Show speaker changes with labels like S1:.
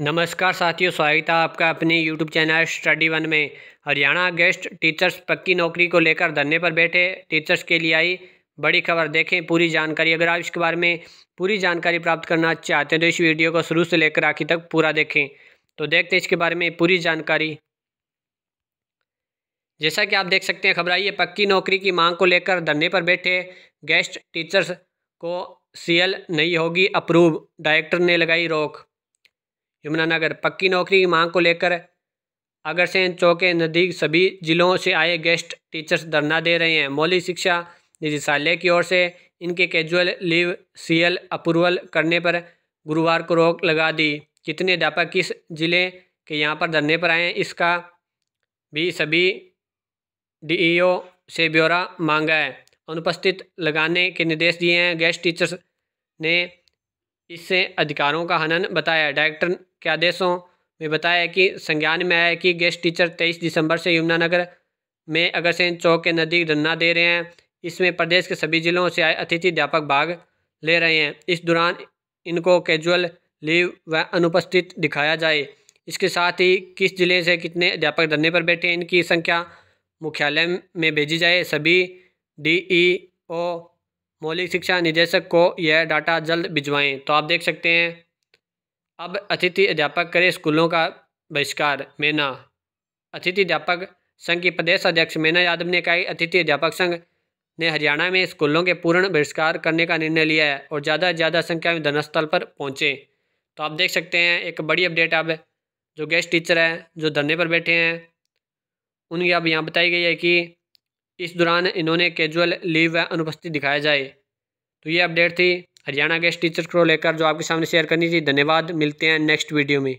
S1: नमस्कार साथियों स्वागत है आपका अपने यूट्यूब चैनल स्टडी वन में हरियाणा गेस्ट टीचर्स पक्की नौकरी को लेकर धरने पर बैठे टीचर्स के लिए आई बड़ी खबर देखें पूरी जानकारी अगर आप इसके बारे में पूरी जानकारी प्राप्त करना चाहते हैं तो इस वीडियो को शुरू से लेकर आखिर तक पूरा देखें तो देखते हैं इसके बारे में पूरी जानकारी जैसा कि आप देख सकते हैं खबर आई है पक्की नौकरी की मांग को लेकर धरने पर बैठे गेस्ट टीचर्स को सीएल नहीं होगी अप्रूव डायरेक्टर ने लगाई रोक यमुनानगर पक्की नौकरी की मांग को लेकर अगरसेन चौके नज़दीक सभी जिलों से आए गेस्ट टीचर्स धरना दे रहे हैं मौलिक शिक्षा निदेशालय की ओर से इनके कैजुअल लीव सीएल अप्रूवल करने पर गुरुवार को रोक लगा दी कितने अध्यापक किस जिले के यहाँ पर धरने पर आए इसका भी सभी डीईओ से ब्यौरा मांगा है अनुपस्थित लगाने के निर्देश दिए हैं गेस्ट टीचर्स ने इससे अधिकारों का हनन बताया डायरेक्टर के आदेशों में बताया कि संज्ञान में आया कि गेस्ट टीचर तेईस दिसंबर से यमुनानगर में अगरसेन चौक के नदी धरना दे रहे हैं इसमें प्रदेश के सभी जिलों से आए अतिथि अध्यापक भाग ले रहे हैं इस दौरान इनको कैजुअल लीव व अनुपस्थित दिखाया जाए इसके साथ ही किस ज़िले से कितने अध्यापक धरने पर बैठे हैं इनकी संख्या मुख्यालय में भेजी जाए सभी डी ई ओ मौलिक शिक्षा निदेशक को यह डाटा जल्द भिजवाएं तो आप देख सकते हैं अब अतिथि अध्यापक करें स्कूलों का बहिष्कार मैना अतिथि अध्यापक संघ की प्रदेश अध्यक्ष मैना यादव ने कहा कि अतिथि अध्यापक संघ ने हरियाणा में स्कूलों के पूर्ण बहिष्कार करने का निर्णय लिया है और ज़्यादा से ज़्यादा संख्या में धर्मस्थल पर पहुँचे तो आप देख सकते हैं एक बड़ी अपडेट अब जो गेस्ट टीचर हैं जो धरने पर बैठे हैं उनकी अब यहाँ बताई गई है कि इस दौरान इन्होंने कैजुअल लीव व अनुपस्थित दिखाया जाए तो ये अपडेट थी हरियाणा गेस्ट टीचर को लेकर जो आपके सामने शेयर करनी थी धन्यवाद मिलते हैं नेक्स्ट वीडियो में